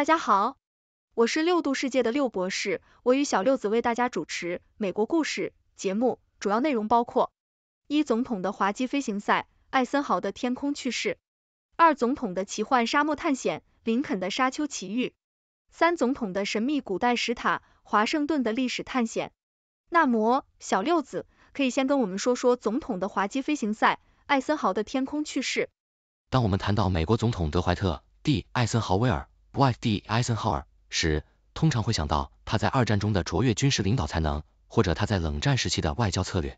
大家好，我是六度世界的六博士，我与小六子为大家主持美国故事节目，主要内容包括：一、总统的滑稽飞行赛，艾森豪的天空趣事；二、总统的奇幻沙漠探险，林肯的沙丘奇遇；三、总统的神秘古代石塔，华盛顿的历史探险。那么，小六子可以先跟我们说说总统的滑稽飞行赛，艾森豪的天空趣事。当我们谈到美国总统德怀特 ·D· 艾森豪威尔。White D. 艾森豪尔时，通常会想到他在二战中的卓越军事领导才能，或者他在冷战时期的外交策略。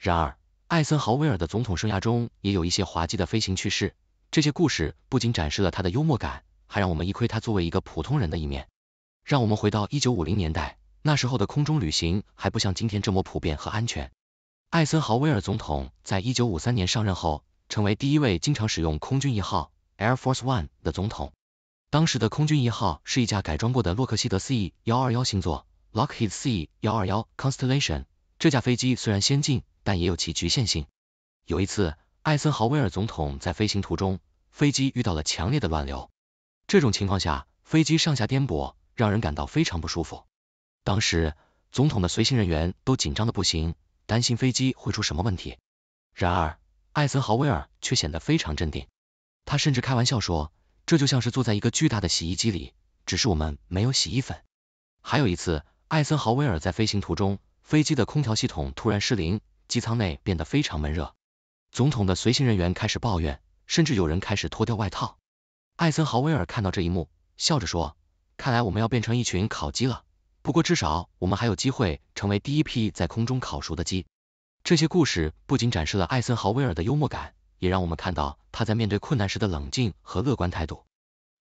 然而，艾森豪威尔的总统生涯中也有一些滑稽的飞行趣事，这些故事不仅展示了他的幽默感，还让我们一窥他作为一个普通人的一面。让我们回到一九五零年代，那时候的空中旅行还不像今天这么普遍和安全。艾森豪威尔总统在一九五三年上任后，成为第一位经常使用空军一号 Air Force One 的总统。当时的空军一号是一架改装过的洛克希德 C-121 星座 （Lockheed C-121 Constellation）。这架飞机虽然先进，但也有其局限性。有一次，艾森豪威尔总统在飞行途中，飞机遇到了强烈的乱流。这种情况下，飞机上下颠簸，让人感到非常不舒服。当时，总统的随行人员都紧张的不行，担心飞机会出什么问题。然而，艾森豪威尔却显得非常镇定，他甚至开玩笑说。这就像是坐在一个巨大的洗衣机里，只是我们没有洗衣粉。还有一次，艾森豪威尔在飞行途中，飞机的空调系统突然失灵，机舱内变得非常闷热，总统的随行人员开始抱怨，甚至有人开始脱掉外套。艾森豪威尔看到这一幕，笑着说：“看来我们要变成一群烤鸡了，不过至少我们还有机会成为第一批在空中烤熟的鸡。”这些故事不仅展示了艾森豪威尔的幽默感。也让我们看到他在面对困难时的冷静和乐观态度。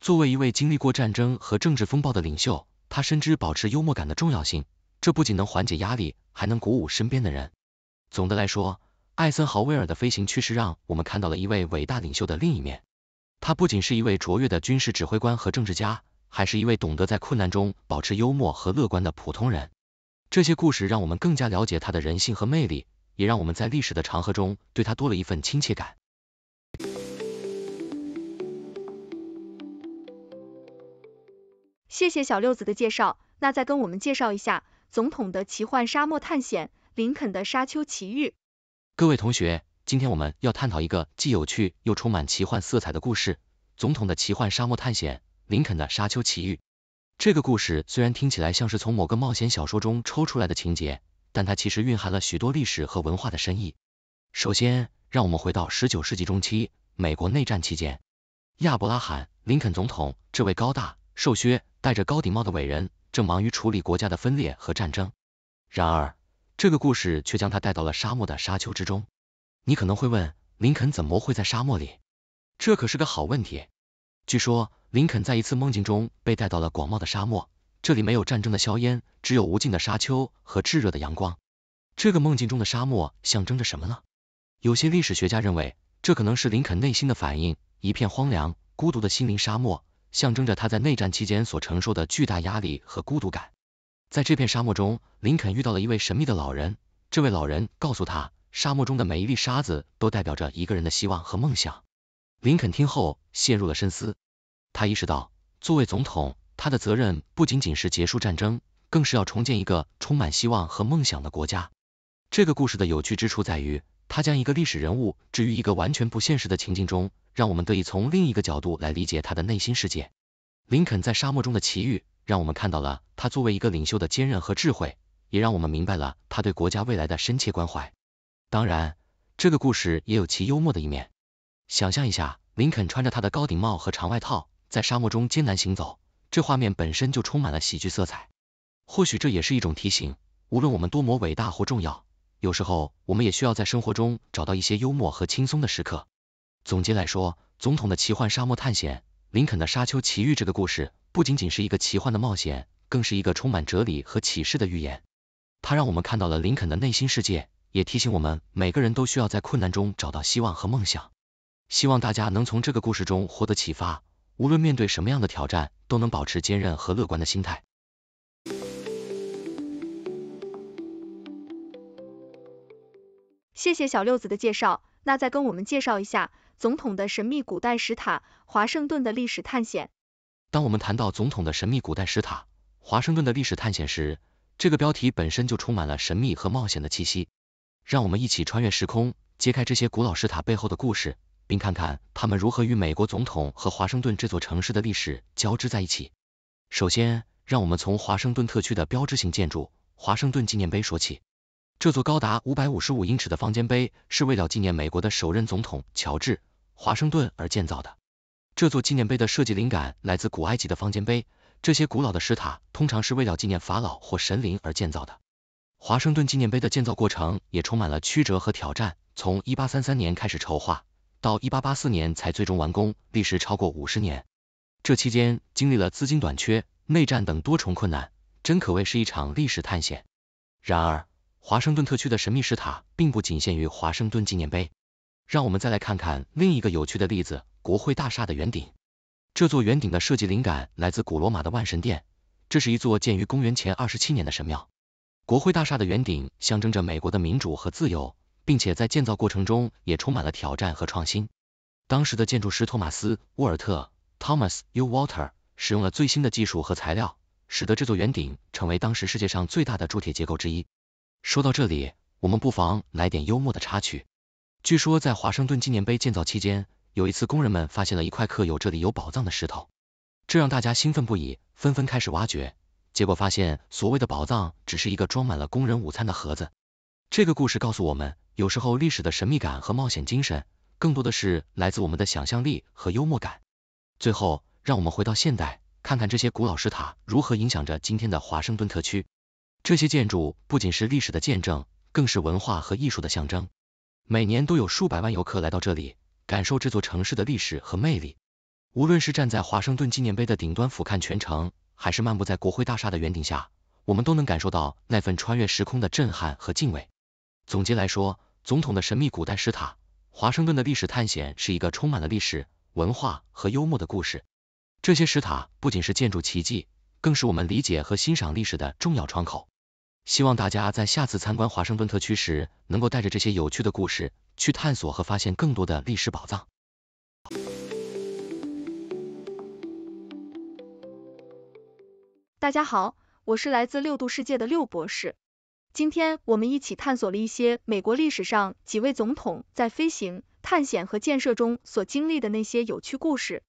作为一位经历过战争和政治风暴的领袖，他深知保持幽默感的重要性。这不仅能缓解压力，还能鼓舞身边的人。总的来说，艾森豪威尔的飞行趋势让我们看到了一位伟大领袖的另一面。他不仅是一位卓越的军事指挥官和政治家，还是一位懂得在困难中保持幽默和乐观的普通人。这些故事让我们更加了解他的人性和魅力，也让我们在历史的长河中对他多了一份亲切感。谢谢小六子的介绍，那再跟我们介绍一下《总统的奇幻沙漠探险》、《林肯的沙丘奇遇》。各位同学，今天我们要探讨一个既有趣又充满奇幻色彩的故事，《总统的奇幻沙漠探险》、《林肯的沙丘奇遇》。这个故事虽然听起来像是从某个冒险小说中抽出来的情节，但它其实蕴含了许多历史和文化的深意。首先，让我们回到十九世纪中期美国内战期间，亚伯拉罕·林肯总统，这位高大、瘦削。戴着高顶帽的伟人正忙于处理国家的分裂和战争，然而这个故事却将他带到了沙漠的沙丘之中。你可能会问，林肯怎么会在沙漠里？这可是个好问题。据说林肯在一次梦境中被带到了广袤的沙漠，这里没有战争的硝烟，只有无尽的沙丘和炙热的阳光。这个梦境中的沙漠象征着什么呢？有些历史学家认为，这可能是林肯内心的反应，一片荒凉、孤独的心灵沙漠。象征着他在内战期间所承受的巨大压力和孤独感。在这片沙漠中，林肯遇到了一位神秘的老人。这位老人告诉他，沙漠中的每一粒沙子都代表着一个人的希望和梦想。林肯听后陷入了深思，他意识到，作为总统，他的责任不仅仅是结束战争，更是要重建一个充满希望和梦想的国家。这个故事的有趣之处在于。他将一个历史人物置于一个完全不现实的情境中，让我们得以从另一个角度来理解他的内心世界。林肯在沙漠中的奇遇，让我们看到了他作为一个领袖的坚韧和智慧，也让我们明白了他对国家未来的深切关怀。当然，这个故事也有其幽默的一面。想象一下，林肯穿着他的高顶帽和长外套，在沙漠中艰难行走，这画面本身就充满了喜剧色彩。或许这也是一种提醒：无论我们多么伟大或重要。有时候，我们也需要在生活中找到一些幽默和轻松的时刻。总结来说，《总统的奇幻沙漠探险》、《林肯的沙丘奇遇》这个故事不仅仅是一个奇幻的冒险，更是一个充满哲理和启示的寓言。它让我们看到了林肯的内心世界，也提醒我们每个人都需要在困难中找到希望和梦想。希望大家能从这个故事中获得启发，无论面对什么样的挑战，都能保持坚韧和乐观的心态。谢谢小六子的介绍，那再跟我们介绍一下总统的神秘古代石塔，华盛顿的历史探险。当我们谈到总统的神秘古代石塔，华盛顿的历史探险时，这个标题本身就充满了神秘和冒险的气息。让我们一起穿越时空，揭开这些古老石塔背后的故事，并看看他们如何与美国总统和华盛顿这座城市的历史交织在一起。首先，让我们从华盛顿特区的标志性建筑——华盛顿纪念碑说起。这座高达五百五十五英尺的方尖碑是为了纪念美国的首任总统乔治·华盛顿而建造的。这座纪念碑的设计灵感来自古埃及的方尖碑，这些古老的石塔通常是为了纪念法老或神灵而建造的。华盛顿纪念碑的建造过程也充满了曲折和挑战，从1833年开始筹划，到1884年才最终完工，历时超过50年。这期间经历了资金短缺、内战等多重困难，真可谓是一场历史探险。然而，华盛顿特区的神秘石塔并不仅限于华盛顿纪念碑，让我们再来看看另一个有趣的例子——国会大厦的圆顶。这座圆顶的设计灵感来自古罗马的万神殿，这是一座建于公元前二十七年的神庙。国会大厦的圆顶象征着美国的民主和自由，并且在建造过程中也充满了挑战和创新。当时的建筑师托马斯·沃尔特 （Thomas U. Walter） 使用了最新的技术和材料，使得这座圆顶成为当时世界上最大的铸铁结构之一。说到这里，我们不妨来点幽默的插曲。据说在华盛顿纪念碑建造期间，有一次工人们发现了一块刻有“这里有宝藏”的石头，这让大家兴奋不已，纷纷开始挖掘。结果发现所谓的宝藏只是一个装满了工人午餐的盒子。这个故事告诉我们，有时候历史的神秘感和冒险精神，更多的是来自我们的想象力和幽默感。最后，让我们回到现代，看看这些古老石塔如何影响着今天的华盛顿特区。这些建筑不仅是历史的见证，更是文化和艺术的象征。每年都有数百万游客来到这里，感受这座城市的历史和魅力。无论是站在华盛顿纪念碑的顶端俯瞰全城，还是漫步在国会大厦的圆顶下，我们都能感受到那份穿越时空的震撼和敬畏。总结来说，总统的神秘古代石塔，华盛顿的历史探险是一个充满了历史、文化和幽默的故事。这些石塔不仅是建筑奇迹。更是我们理解和欣赏历史的重要窗口。希望大家在下次参观华盛顿特区时，能够带着这些有趣的故事，去探索和发现更多的历史宝藏。大家好，我是来自六度世界的六博士。今天，我们一起探索了一些美国历史上几位总统在飞行、探险和建设中所经历的那些有趣故事。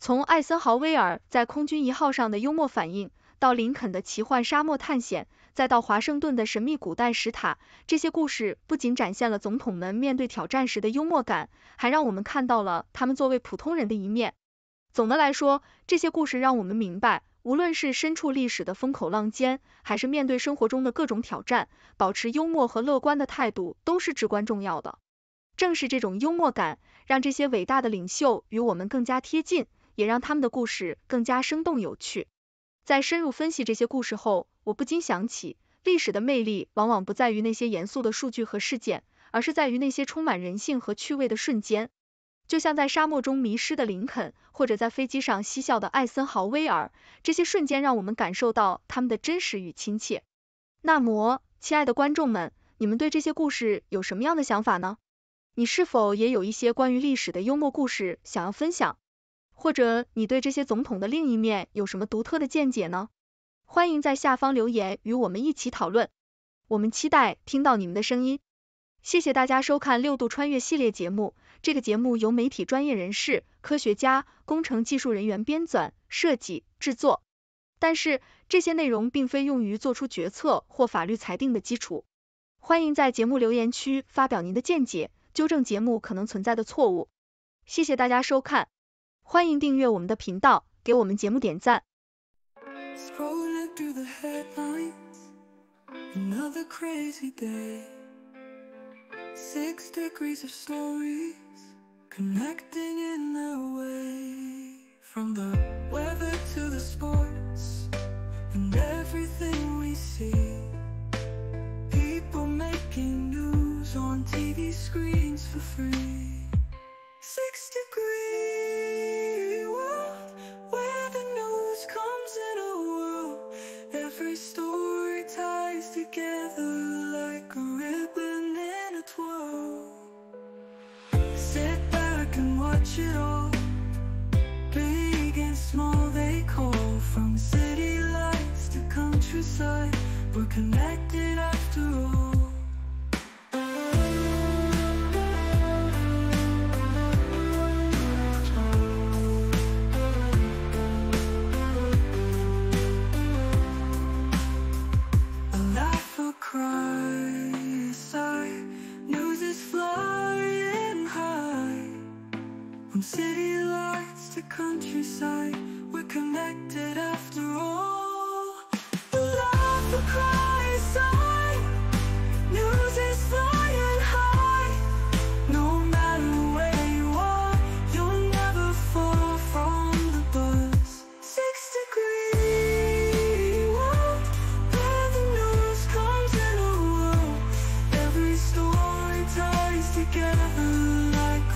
从艾森豪威尔在空军一号上的幽默反应，到林肯的奇幻沙漠探险，再到华盛顿的神秘古代石塔，这些故事不仅展现了总统们面对挑战时的幽默感，还让我们看到了他们作为普通人的一面。总的来说，这些故事让我们明白，无论是身处历史的风口浪尖，还是面对生活中的各种挑战，保持幽默和乐观的态度都是至关重要的。正是这种幽默感，让这些伟大的领袖与我们更加贴近。也让他们的故事更加生动有趣。在深入分析这些故事后，我不禁想起，历史的魅力往往不在于那些严肃的数据和事件，而是在于那些充满人性和趣味的瞬间。就像在沙漠中迷失的林肯，或者在飞机上嬉笑的艾森豪威尔，这些瞬间让我们感受到他们的真实与亲切。那么，亲爱的观众们，你们对这些故事有什么样的想法呢？你是否也有一些关于历史的幽默故事想要分享？或者你对这些总统的另一面有什么独特的见解呢？欢迎在下方留言与我们一起讨论，我们期待听到你们的声音。谢谢大家收看六度穿越系列节目，这个节目由媒体专业人士、科学家、工程技术人员编纂、设计、制作，但是这些内容并非用于做出决策或法律裁定的基础。欢迎在节目留言区发表您的见解，纠正节目可能存在的错误。谢谢大家收看。Six degrees of stories connecting in a way. and small, they call from city lights to countryside. We're connected after all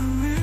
around